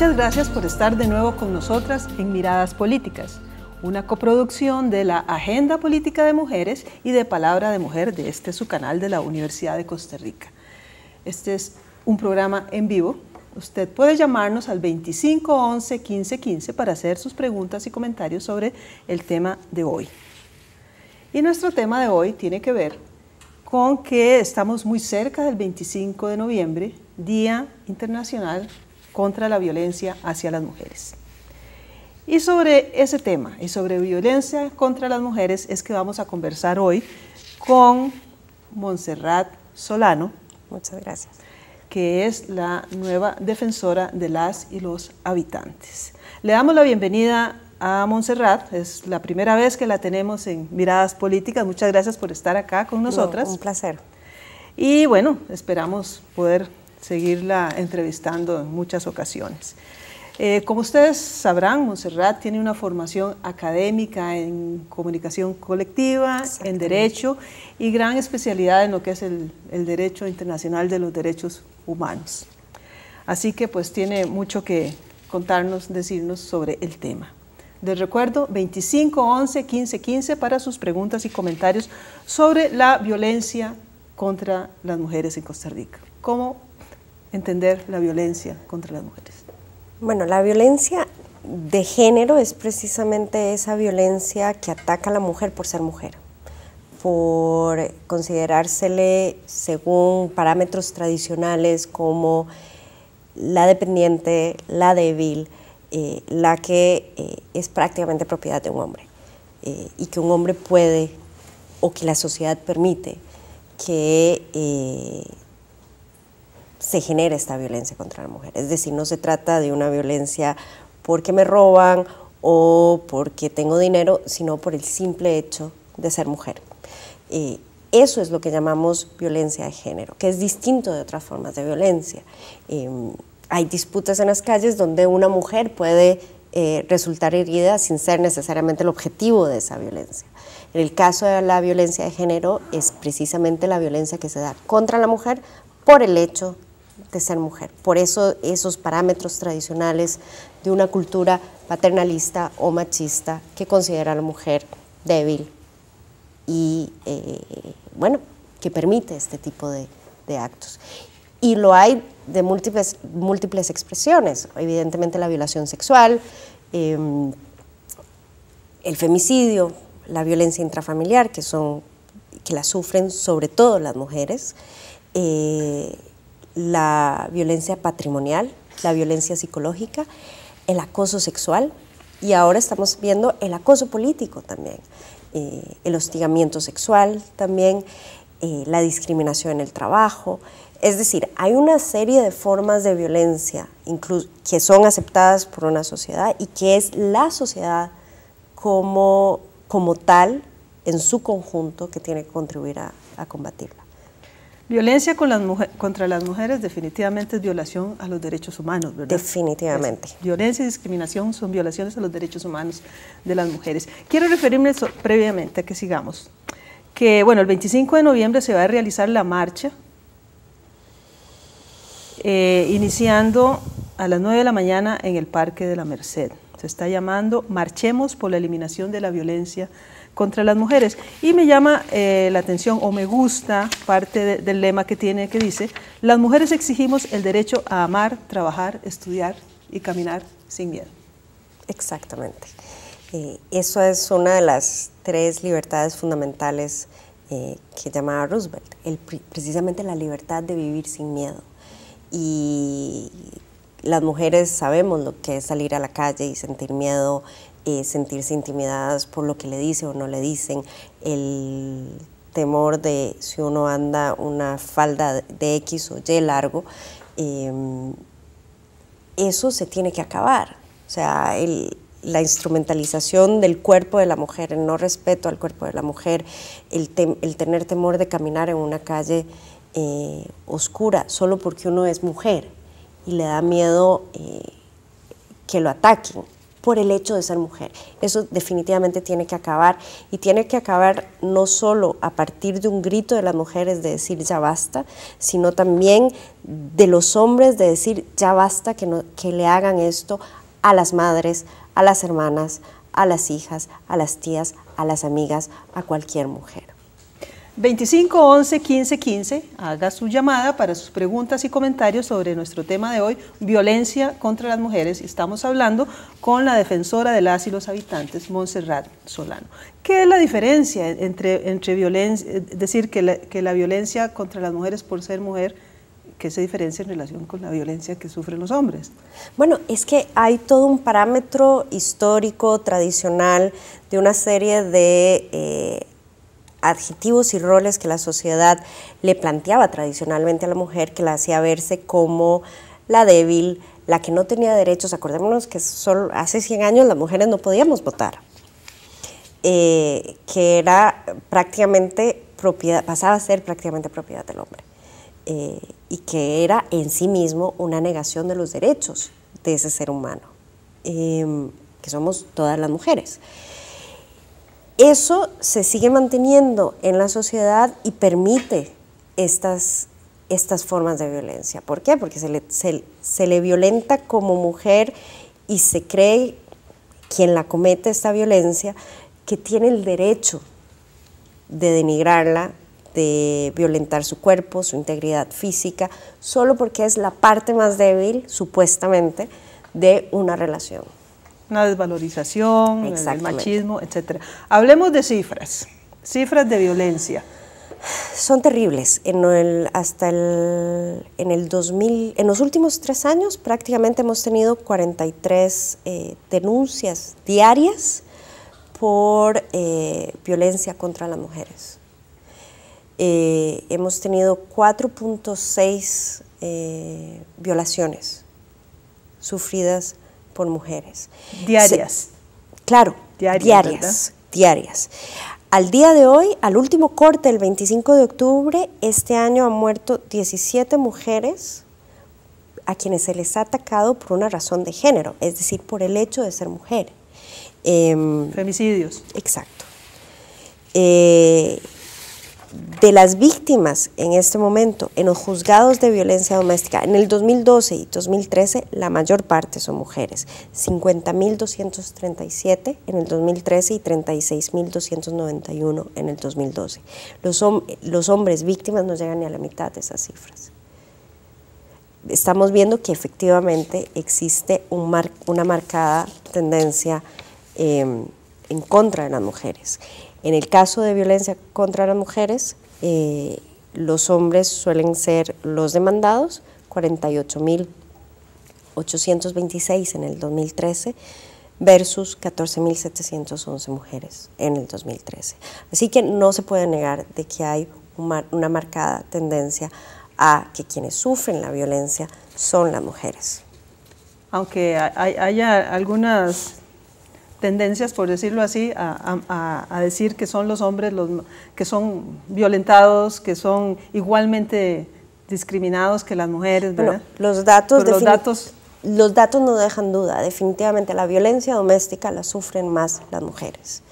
Muchas gracias por estar de nuevo con nosotras en Miradas Políticas, una coproducción de la Agenda Política de Mujeres y de Palabra de Mujer de este su canal de la Universidad de Costa Rica. Este es un programa en vivo. Usted puede llamarnos al 25 11 15 15 para hacer sus preguntas y comentarios sobre el tema de hoy. Y nuestro tema de hoy tiene que ver con que estamos muy cerca del 25 de noviembre, Día Internacional contra la violencia hacia las mujeres. Y sobre ese tema y sobre violencia contra las mujeres es que vamos a conversar hoy con Montserrat Solano. Muchas gracias. Que es la nueva defensora de las y los habitantes. Le damos la bienvenida a Montserrat. Es la primera vez que la tenemos en Miradas Políticas. Muchas gracias por estar acá con nosotras. un placer. Y bueno, esperamos poder seguirla entrevistando en muchas ocasiones. Eh, como ustedes sabrán, Montserrat tiene una formación académica en comunicación colectiva, en derecho y gran especialidad en lo que es el, derecho internacional de los derechos humanos. Así que pues tiene mucho que contarnos, decirnos sobre el tema. de recuerdo 25 11 15 15 para sus preguntas y comentarios sobre la violencia contra las mujeres en Costa Rica. ¿Cómo entender la violencia contra las mujeres? Bueno, la violencia de género es precisamente esa violencia que ataca a la mujer por ser mujer, por considerársele según parámetros tradicionales como la dependiente, la débil, eh, la que eh, es prácticamente propiedad de un hombre eh, y que un hombre puede o que la sociedad permite que se genera esta violencia contra la mujer. Es decir, no se trata de una violencia porque me roban o porque tengo dinero, sino por el simple hecho de ser mujer. eso es lo que llamamos violencia de género, que es distinto de otras formas de violencia. Em, hay disputas en las calles donde una mujer puede eh, resultar herida sin ser necesariamente el objetivo de esa violencia. En el caso de la violencia de género es precisamente la violencia que se da contra la mujer por el hecho de ser mujer. Por eso esos parámetros tradicionales de una cultura paternalista o machista que considera a la mujer débil y, eh, bueno, que permite este tipo de, actos. Y lo hay de múltiples, múltiples expresiones, evidentemente la violación sexual, em, el femicidio, la violencia intrafamiliar, que, son, que la sufren sobre todo las mujeres, eh, la violencia patrimonial, la violencia psicológica, el acoso sexual y ahora estamos viendo el acoso político también, eh, el hostigamiento sexual también, eh, la discriminación en el trabajo. Es decir, hay una serie de formas de violencia que son aceptadas por una sociedad y que es la sociedad como, como tal, en su conjunto, que tiene que contribuir a combatirla. Violencia contra las mujeres definitivamente es violación a los derechos humanos, ¿verdad? Definitivamente. violencia y discriminación son violaciones a los derechos humanos de las mujeres. Quiero referirme previamente a que sigamos, que bueno, el 25 de noviembre se va a realizar la marcha, eh, iniciando a las 9 de la mañana en el Parque de la Merced. Se está llamando Marchemos por la Eliminación de la Violencia contra las mujeres. Y me llama eh, la atención o me gusta parte del lema que tiene que dice, las mujeres exigimos el derecho a amar, trabajar, estudiar y caminar sin miedo. Exactamente. Eh, eso es una de las tres libertades fundamentales eh, que llamaba Roosevelt, el, precisamente la libertad de vivir sin miedo. Y las mujeres sabemos lo que es salir a la calle y sentir miedo, eh, sentirse intimidadas por lo que le dicen o no le dicen, el temor de si uno anda una falda de X o Y largo, em, eso se tiene que acabar. O sea, la instrumentalización del cuerpo de la mujer, el no respeto al cuerpo de la mujer, el, tener temor de caminar en una calle eh, oscura solo porque uno es mujer y le da miedo eh, que lo ataquen por el hecho de ser mujer. Eso definitivamente tiene que acabar y tiene que acabar no solo a partir de un grito de las mujeres de decir ya basta, sino también de los hombres de decir ya basta que, que le hagan esto a las madres, a las hermanas, a las hijas, a las tías, a las amigas, a cualquier mujer. 25 11 15 15, haga su llamada para sus preguntas y comentarios sobre nuestro tema de hoy, violencia contra las mujeres. Estamos hablando con la defensora de las y los habitantes, Montserrat Solano. ¿Qué es la diferencia entre, entre violencia, es eh, decir, que la, violencia contra las mujeres por ser mujer, qué se diferencia en relación con la violencia que sufren los hombres? Bueno, es que hay todo un parámetro histórico, tradicional, de una serie de... Eh, adjetivos y roles que la sociedad le planteaba tradicionalmente a la mujer, que la hacía verse como la débil, la que no tenía derechos. Acordémonos que solo hace 100 años las mujeres no podíamos votar, eh, que era prácticamente propiedad, pasaba a ser prácticamente propiedad del hombre, eh, y que era en sí mismo una negación de los derechos de ese ser humano, eh, que somos todas las mujeres eso se sigue manteniendo en la sociedad y permite estas, formas de violencia. ¿Por qué? Porque se le, se le violenta como mujer y se cree quien la comete esta violencia que tiene el derecho de denigrarla, de violentar su cuerpo, su integridad física, solo porque es la parte más débil, supuestamente, de una relación una desvalorización, el machismo, etc. Hablemos de cifras, cifras de violencia. Son terribles. En hasta el, en el 2000, en los últimos tres años prácticamente hemos tenido 43 eh, denuncias diarias por eh, violencia contra las mujeres. Eh, hemos tenido 4.6 violaciones sufridas por mujeres. Diarias. claro, diarias. Diarias, diarias. Al día de hoy, al último corte, el 25 de octubre, este año han muerto 17 mujeres a quienes se les ha atacado por una razón de género, es decir, por el hecho de ser mujer. Em, Femicidios. Exacto. Eh, de las víctimas en este momento en los juzgados de violencia doméstica, en el 2012 y 2013 la mayor parte son mujeres, 50.237 en el 2013 y 36.291 en el 2012. Los, hombres víctimas no llegan ni a la mitad de esas cifras. Estamos viendo que efectivamente existe una marcada tendencia em, en contra de las mujeres. En el caso de violencia contra las mujeres, eh, los hombres suelen ser los demandados, 48.826 en el 2013 versus 14.711 mujeres en el 2013. Así que no se puede negar de que hay una marcada tendencia a que quienes sufren la violencia son las mujeres. Aunque haya algunas tendencias, por decirlo así, a, decir que son los hombres los que son violentados, que son igualmente discriminados que las mujeres, los datos, datos los datos no dejan duda, definitivamente la violencia doméstica la sufren más las mujeres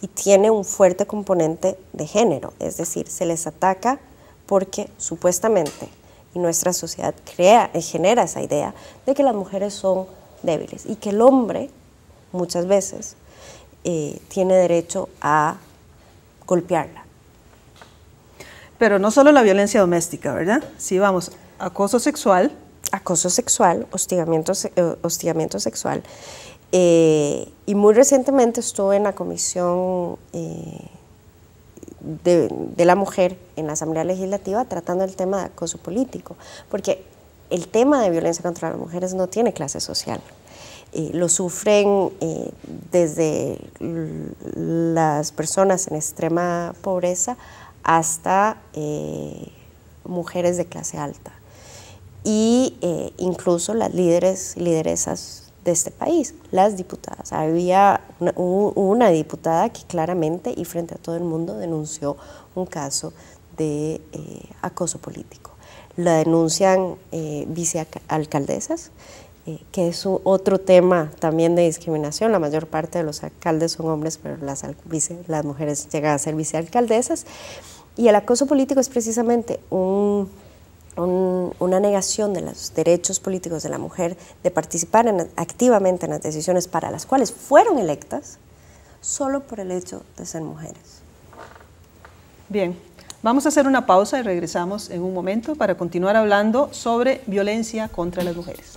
y tiene un fuerte componente de género, es decir, se les ataca porque supuestamente y nuestra sociedad crea y genera esa idea de que las mujeres son débiles y que el hombre muchas veces, eh, tiene derecho a golpearla. Pero no solo la violencia doméstica, ¿verdad? Sí, vamos, acoso sexual. Acoso sexual, hostigamiento, eh, hostigamiento sexual. Eh, y muy recientemente estuve en la comisión de, de, la mujer en la Asamblea Legislativa tratando el tema de acoso político, porque el tema de violencia contra las mujeres no tiene clase social. Eh, lo sufren eh, desde las personas en extrema pobreza hasta eh, mujeres de clase alta y incluso las líderes, y lideresas de este país, las diputadas. Había una, una diputada que claramente y frente a todo el mundo denunció un caso de acoso político. La denuncian vicealcaldesas, eh, que es otro tema también de discriminación. La mayor parte de los alcaldes son hombres, pero las, las mujeres llegan a ser vicealcaldesas. Y el acoso político es precisamente un, una negación de los derechos políticos de la mujer de participar activamente en las decisiones para las cuales fueron electas solo por el hecho de ser mujeres. Bien, vamos a hacer una pausa y regresamos en un momento para continuar hablando sobre violencia contra las mujeres.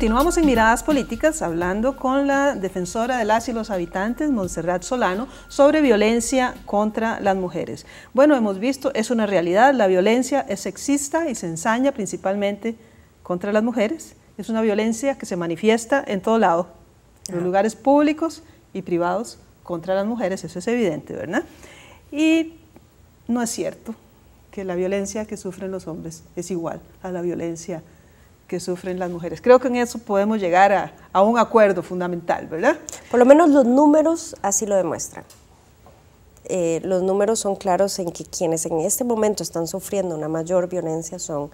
Continuamos en Miradas Políticas hablando con la defensora de las y los habitantes, Montserrat Solano, sobre violencia contra las mujeres. Bueno, hemos visto, es una realidad, la violencia es sexista y se ensaña principalmente contra las mujeres. Es una violencia que se manifiesta en todo lado, en los ah. lugares públicos y privados contra las mujeres, eso es evidente, ¿verdad? Y no es cierto que la violencia que sufren los hombres es igual a la violencia que sufren las mujeres. Creo que en eso podemos llegar a, a un acuerdo fundamental, ¿verdad? Por lo menos los números así lo demuestran. Eh, los números son claros en que quienes en este momento están sufriendo una mayor violencia son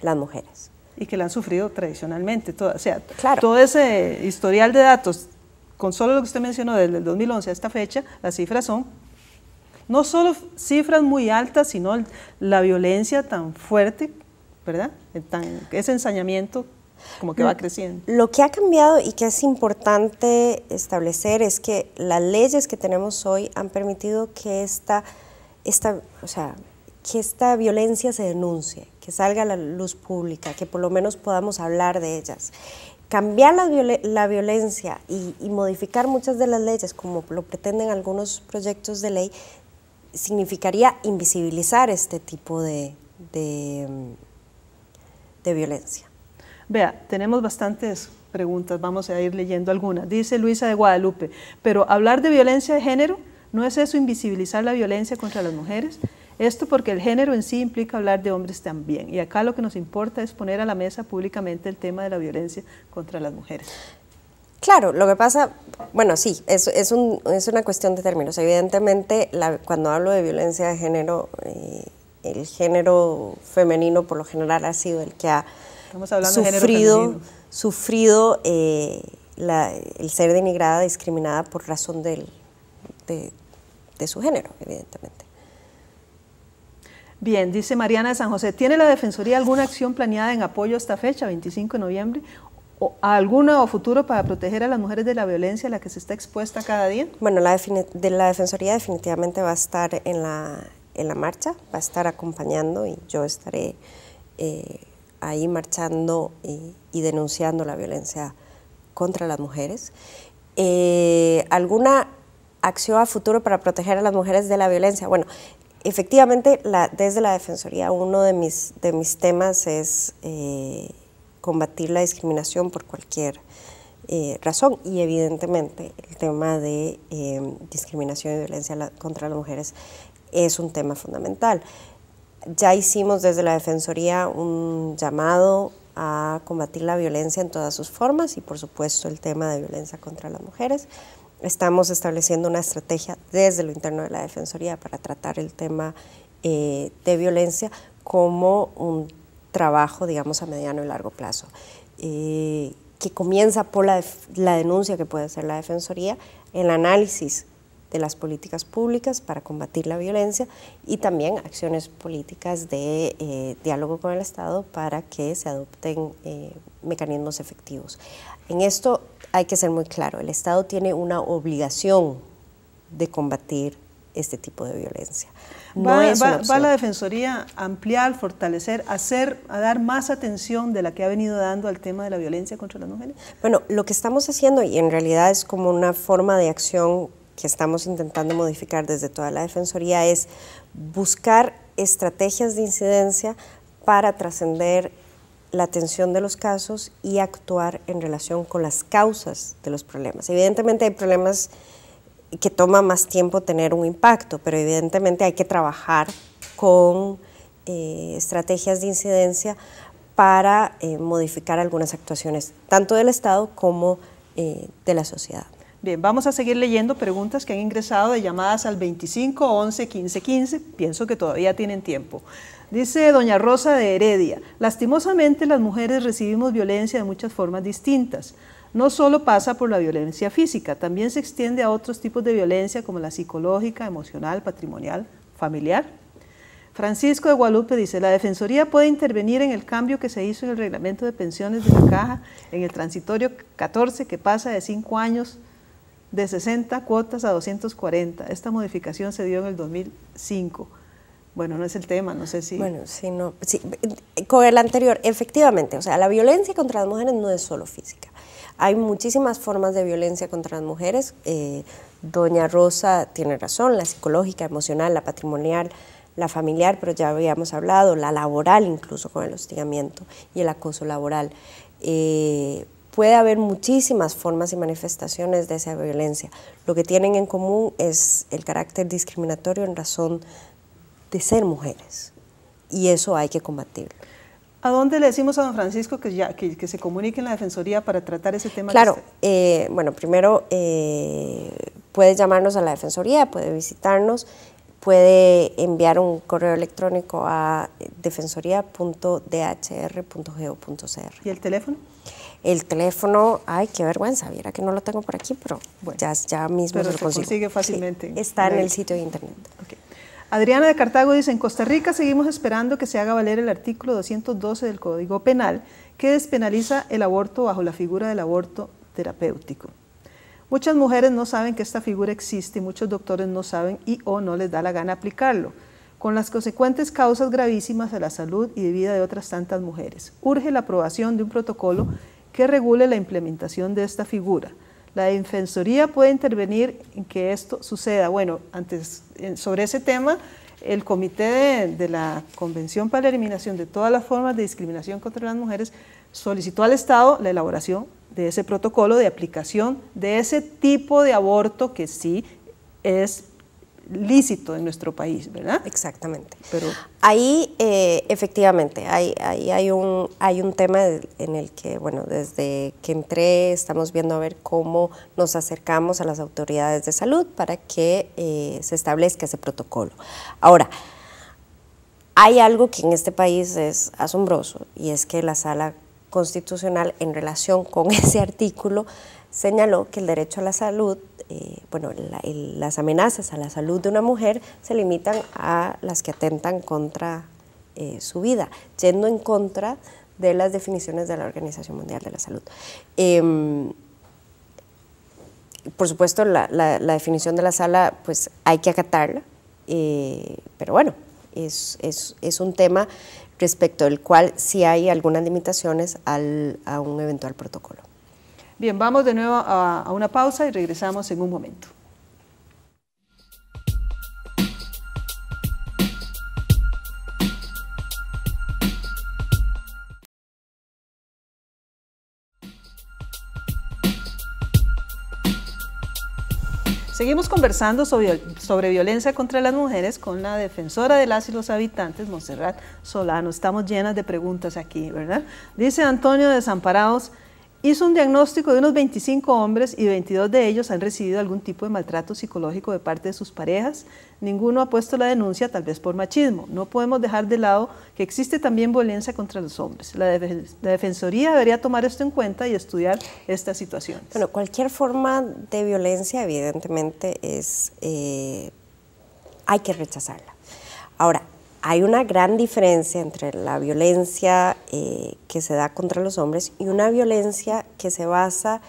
las mujeres. Y que la han sufrido tradicionalmente. o sea, claro. todo ese historial de datos, con solo lo que usted mencionó desde el 2011 a esta fecha, las cifras son no solo cifras muy altas, sino la violencia tan fuerte ¿verdad? ese ensañamiento como que va mm, creciendo. Lo que ha cambiado y que es importante establecer es que las leyes que tenemos hoy han permitido que esta, esta, o sea, que esta violencia se denuncie, que salga a la luz pública, que por lo menos podamos hablar de ellas. Cambiar la, la violencia y, modificar muchas de las leyes, como lo pretenden algunos proyectos de ley, significaría invisibilizar este tipo de, de mm, de violencia. Vea, tenemos bastantes preguntas, vamos a ir leyendo algunas. Dice Luisa de Guadalupe, pero hablar de violencia de género, ¿no es eso invisibilizar la violencia contra las mujeres? Esto porque el género en sí implica hablar de hombres también. Y acá lo que nos importa es poner a la mesa públicamente el tema de la violencia contra las mujeres. Claro, lo que pasa, bueno, sí, es, es, un, es una cuestión de términos. Evidentemente, cuando hablo de violencia de género... Eh, el género femenino por lo general ha sido el que ha sufrido, sufrido eh, el ser denigrada, discriminada por razón del, de, su género, evidentemente. Bien, dice Mariana de San José, ¿tiene la Defensoría alguna acción planeada en apoyo a esta fecha, 25 de noviembre, o alguna o futuro para proteger a las mujeres de la violencia a la que se está expuesta cada día? Bueno, de la Defensoría definitivamente va a estar en la, en la marcha, va a estar acompañando y yo estaré eh, ahí marchando y, denunciando la violencia contra las mujeres. Eh, ¿Alguna acción a futuro para proteger a las mujeres de la violencia? Bueno, efectivamente, desde la Defensoría uno de mis, de mis temas es eh, combatir la discriminación por cualquier razón y evidentemente el tema de discriminación y violencia contra las mujeres es un tema fundamental. Ya hicimos desde la Defensoría un llamado a combatir la violencia en todas sus formas y por supuesto el tema de violencia contra las mujeres. Estamos estableciendo una estrategia desde lo interno de la Defensoría para tratar el tema eh, de violencia como un trabajo, digamos, a mediano y largo plazo, eh, que comienza por la, la denuncia que puede hacer la Defensoría, el análisis de las políticas públicas para combatir la violencia y también acciones políticas de eh, diálogo con el Estado para que se adopten eh, mecanismos efectivos. En esto hay que ser muy claro, el Estado tiene una obligación de combatir este tipo de violencia. va, la Defensoría a ampliar, fortalecer, hacer, a dar más atención de la que ha venido dando al tema de la violencia contra las mujeres? Bueno, lo que estamos haciendo, y en realidad es como una forma de acción que estamos intentando modificar desde toda la Defensoría es buscar estrategias de incidencia para trascender la atención de los casos y actuar en relación con las causas de los problemas. Evidentemente hay problemas que toma más tiempo tener un impacto, pero evidentemente hay que trabajar con eh, estrategias de incidencia para eh, modificar algunas actuaciones, tanto del Estado como eh, de la sociedad. Bien, vamos a seguir leyendo preguntas que han ingresado de llamadas al 25 11 15 15. Pienso que todavía tienen tiempo. Dice doña Rosa de Heredia, lastimosamente las mujeres recibimos violencia de muchas formas distintas. No solo pasa por la violencia física, también se extiende a otros tipos de violencia como la psicológica, emocional, patrimonial, familiar. Francisco de Guadalupe dice, la Defensoría puede intervenir en el cambio que se hizo en el reglamento de pensiones de la caja en el transitorio 14 que pasa de 5 años de 60 cuotas a 240. Esta modificación se dio en el 2005. Bueno, no es el tema, no sé si... Bueno, sí, no, con el anterior, efectivamente, o sea, la violencia contra las mujeres no es solo física. Hay muchísimas formas de violencia contra las mujeres. Eh, doña Rosa tiene razón, la psicológica, emocional, la patrimonial, la familiar, pero ya habíamos hablado, la laboral incluso con el hostigamiento y el acoso laboral. Eh, Puede haber muchísimas formas y manifestaciones de esa violencia. Lo que tienen en común es el carácter discriminatorio en razón de ser mujeres. Y eso hay que combatirlo. ¿A dónde le decimos a don Francisco que, ya, que, se comunique en la Defensoría para tratar ese tema? Claro, eh, bueno, primero eh, puede llamarnos a la Defensoría, puede visitarnos, puede enviar un correo electrónico a defensoría.dhr.go.cr. ¿Y el teléfono? El teléfono, ay, qué vergüenza, viera que no lo tengo por aquí, pero ya, mismo se consigue fácilmente. está en el sitio de internet. Adriana de Cartago dice, en Costa Rica seguimos esperando que se haga valer el artículo 212 del Código Penal que despenaliza el aborto bajo la figura del aborto terapéutico. Muchas mujeres no saben que esta figura existe y muchos doctores no saben y o no les da la gana aplicarlo, con las consecuentes causas gravísimas de la salud y de vida de otras tantas mujeres. Urge la aprobación de un protocolo que regule la implementación de esta figura. La Defensoría puede intervenir en que esto suceda. Bueno, antes, sobre ese tema, el Comité de, de, la Convención para la Eliminación de todas las formas de discriminación contra las mujeres solicitó al Estado la elaboración de ese protocolo de aplicación de ese tipo de aborto que sí es lícito en nuestro país, ¿verdad? Exactamente. Pero... Ahí, eh, efectivamente, hay, hay, un, hay un tema en el que, bueno, desde que entré estamos viendo a ver cómo nos acercamos a las autoridades de salud para que eh, se establezca ese protocolo. Ahora, hay algo que en este país es asombroso y es que la sala constitucional en relación con ese artículo señaló que el derecho a la salud eh, bueno, las amenazas a la salud de una mujer se limitan a las que atentan contra eh, su vida, yendo en contra de las definiciones de la Organización Mundial de la Salud. Em, por supuesto, la, definición de la sala, pues hay que acatarla, eh, pero bueno, es, un tema respecto al cual sí hay algunas limitaciones a un eventual protocolo. Bien, vamos de nuevo a, una pausa y regresamos en un momento. Seguimos conversando sobre, sobre, violencia contra las mujeres con la defensora de las y los habitantes, Monserrat Solano. Estamos llenas de preguntas aquí, ¿verdad? Dice Antonio Desamparados, hizo un diagnóstico de unos 25 hombres y 22 de ellos han recibido algún tipo de maltrato psicológico de parte de sus parejas. Ninguno ha puesto la denuncia, tal vez por machismo. No podemos dejar de lado que existe también violencia contra los hombres. La, Defensoría debería tomar esto en cuenta y estudiar estas situaciones. Bueno, cualquier forma de violencia evidentemente es... Eh, hay que rechazarla. Ahora, hay una gran diferencia entre la violencia eh, que se da contra los hombres y una violencia que se basa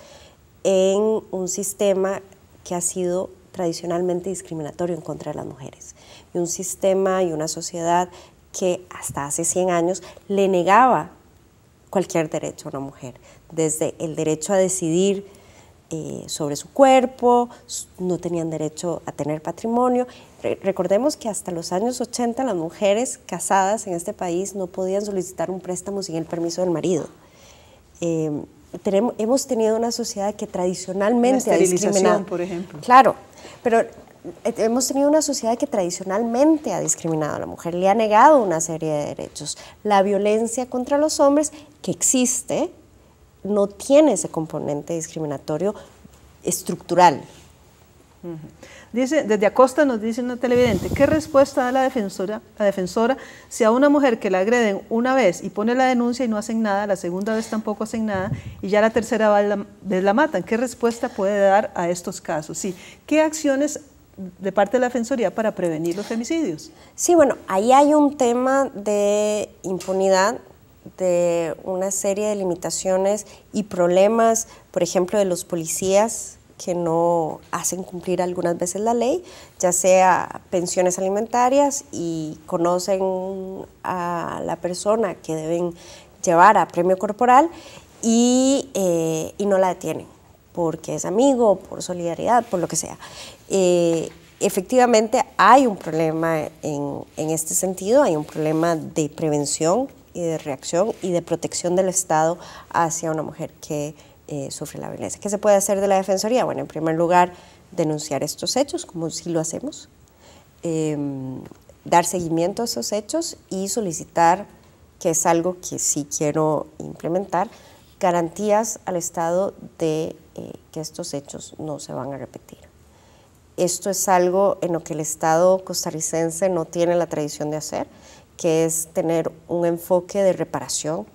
en un sistema que ha sido tradicionalmente discriminatorio en contra de las mujeres. Y un sistema y una sociedad que hasta hace 100 años le negaba cualquier derecho a una mujer, desde el derecho a decidir eh, sobre su cuerpo, no tenían derecho a tener patrimonio, recordemos que hasta los años 80 las mujeres casadas en este país no podían solicitar un préstamo sin el permiso del marido. Em, hemos tenido una sociedad que tradicionalmente ha discriminado. por ejemplo. Claro, pero eh, hemos tenido una sociedad que tradicionalmente ha discriminado a la mujer, le ha negado una serie de derechos. La violencia contra los hombres, que existe, no tiene ese componente discriminatorio estructural, Dice, desde Acosta nos dice una televidente, ¿qué respuesta da la defensora, la defensora si a una mujer que la agreden una vez y pone la denuncia y no hacen nada, la segunda vez tampoco hacen nada y ya la tercera vez la matan? ¿Qué respuesta puede dar a estos casos? Sí, ¿qué acciones de parte de la Defensoría para prevenir los femicidios? Sí, bueno, ahí hay un tema de impunidad de una serie de limitaciones y problemas, por ejemplo, de los policías que no hacen cumplir algunas veces la ley, ya sea pensiones alimentarias y conocen a la persona que deben llevar a premio corporal y, eh, no la detienen porque es amigo, por solidaridad, por lo que sea. Eh, efectivamente hay un problema en, en, este sentido, hay un problema de prevención y de reacción y de protección del Estado hacia una mujer que eh, sufre la violencia. ¿Qué se puede hacer de la Defensoría? Bueno, en primer lugar, denunciar estos hechos, como sí lo hacemos, em, dar seguimiento a esos hechos y solicitar, que es algo que sí quiero implementar, garantías al Estado de eh, que estos hechos no se van a repetir. Esto es algo en lo que el Estado costarricense no tiene la tradición de hacer, que es tener un enfoque de reparación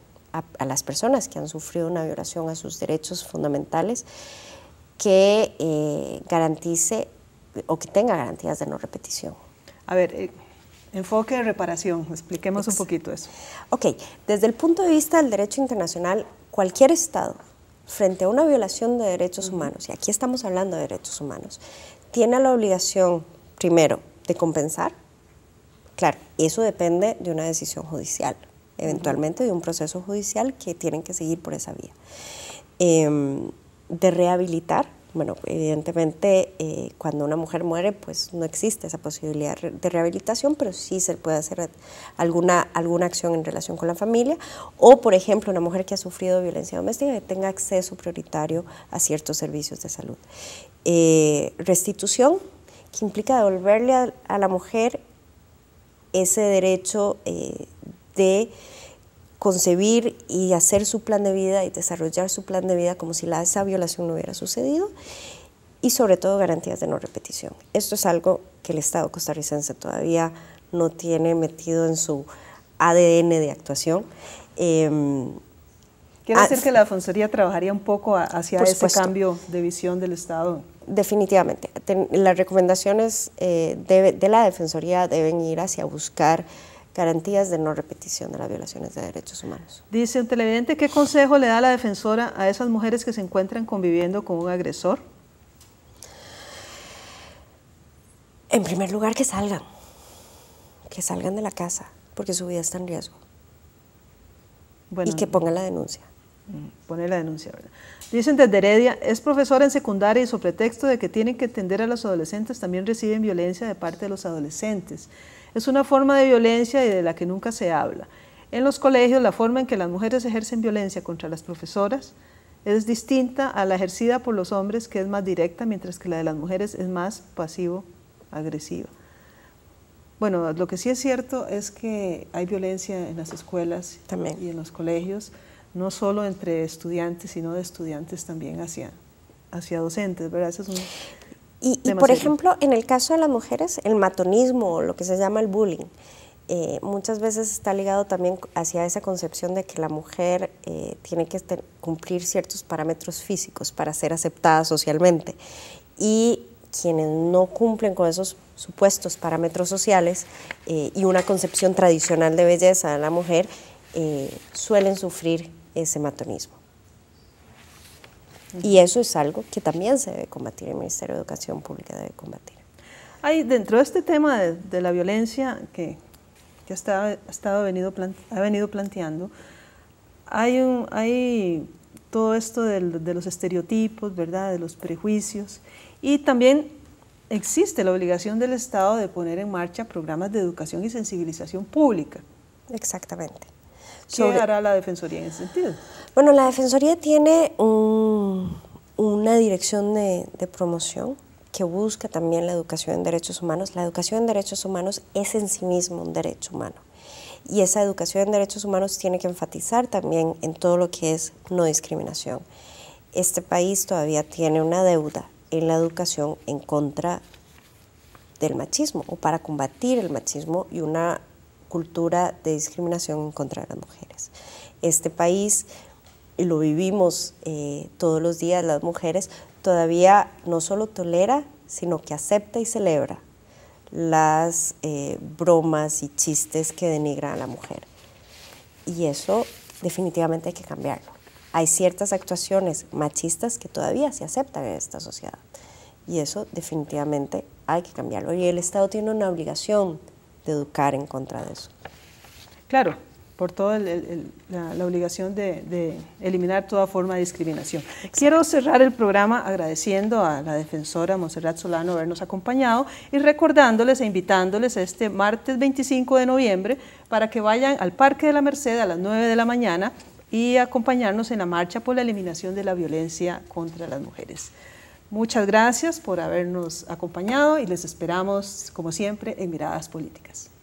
a, las personas que han sufrido una violación a sus derechos fundamentales que eh, garantice o que tenga garantías de no repetición. A ver, eh, enfoque de reparación, expliquemos un poquito eso. Ok, desde el punto de vista del derecho internacional, cualquier Estado frente a una violación de derechos humanos, y aquí estamos hablando de derechos humanos, tiene la obligación, primero, de compensar. Claro, eso depende de una decisión judicial eventualmente de un proceso judicial que tienen que seguir por esa vía. Em, de rehabilitar, bueno, evidentemente eh, cuando una mujer muere, pues no existe esa posibilidad de rehabilitación, pero sí se puede hacer alguna, alguna acción en relación con la familia. O, por ejemplo, una mujer que ha sufrido violencia doméstica que tenga acceso prioritario a ciertos servicios de salud. Eh, restitución, que implica devolverle a, la mujer ese derecho. Eh, de concebir y hacer su plan de vida y desarrollar su plan de vida como si la, esa violación no hubiera sucedido y sobre todo garantías de no repetición. Esto es algo que el Estado costarricense todavía no tiene metido en su ADN de actuación. Eh, Quiere ah, decir que la Defensoría trabajaría un poco hacia ese cambio de visión del Estado. Definitivamente. las recomendaciones eh, de la Defensoría deben ir hacia buscar garantías de no repetición de las violaciones de derechos humanos. Dice un televidente, ¿qué consejo le da la defensora a esas mujeres que se encuentran conviviendo con un agresor? En primer lugar, que salgan, que salgan de la casa, porque su vida está en riesgo. y que pongan la denuncia. Mm, pone la denuncia, ¿verdad? Dicen desde Heredia, es profesora en secundaria y su pretexto de que tienen que atender a los adolescentes también reciben violencia de parte de los adolescentes. Es una forma de violencia y de la que nunca se habla. En los colegios la forma en que las mujeres ejercen violencia contra las profesoras es distinta a la ejercida por los hombres, que es más directa, mientras que la de las mujeres es más pasivo-agresiva. Bueno, lo que sí es cierto es que hay violencia en las escuelas también. y en los colegios, no solo entre estudiantes, sino de estudiantes también hacia, hacia docentes, ¿verdad? Eso es y, por ejemplo, en el caso de las mujeres, el matonismo, o lo que se llama el bullying, eh, muchas veces está ligado también hacia esa concepción de que la mujer eh, tiene que este, cumplir ciertos parámetros físicos para ser aceptada socialmente. Y quienes no cumplen con esos supuestos parámetros sociales eh, y una concepción tradicional de belleza de la mujer, suelen sufrir ese matonismo. Y eso es algo que también se debe combatir, el Ministerio de Educación Pública debe combatir. Hay dentro de este tema de, la violencia que, que ha, venido ha venido planteando, hay, hay todo esto de, de los estereotipos, ¿verdad? de los prejuicios, y también existe la obligación del Estado de poner en marcha programas de educación y sensibilización pública. Exactamente. ¿Qué hará la Defensoría en ese sentido? Bueno, la Defensoría tiene una dirección de, de promoción que busca también la educación en derechos humanos. La educación en derechos humanos es en sí mismo un derecho humano y esa educación en derechos humanos tiene que enfatizar también en todo lo que es no discriminación. Este país todavía tiene una deuda en la educación en contra del machismo o para combatir el machismo y una cultura de discriminación contra las mujeres. Este país, y lo vivimos eh, todos los días las mujeres, todavía no solo tolera, sino que acepta y celebra las eh, bromas y chistes que denigran a la mujer. Y eso definitivamente hay que cambiarlo. Hay ciertas actuaciones machistas que todavía se aceptan en esta sociedad. Y eso definitivamente hay que cambiarlo. Y el Estado tiene una obligación educar en contra de eso. Claro, por toda la, obligación de, eliminar toda forma de discriminación. Quiero cerrar el programa agradeciendo a la defensora Monserrat Solano habernos acompañado y recordándoles e invitándoles este martes 25 de noviembre para que vayan al Parque de la Merced a las 9 de la mañana y acompañarnos en la marcha por la eliminación de la violencia contra las mujeres. Muchas gracias por habernos acompañado y les esperamos, como siempre, en Miradas Políticas.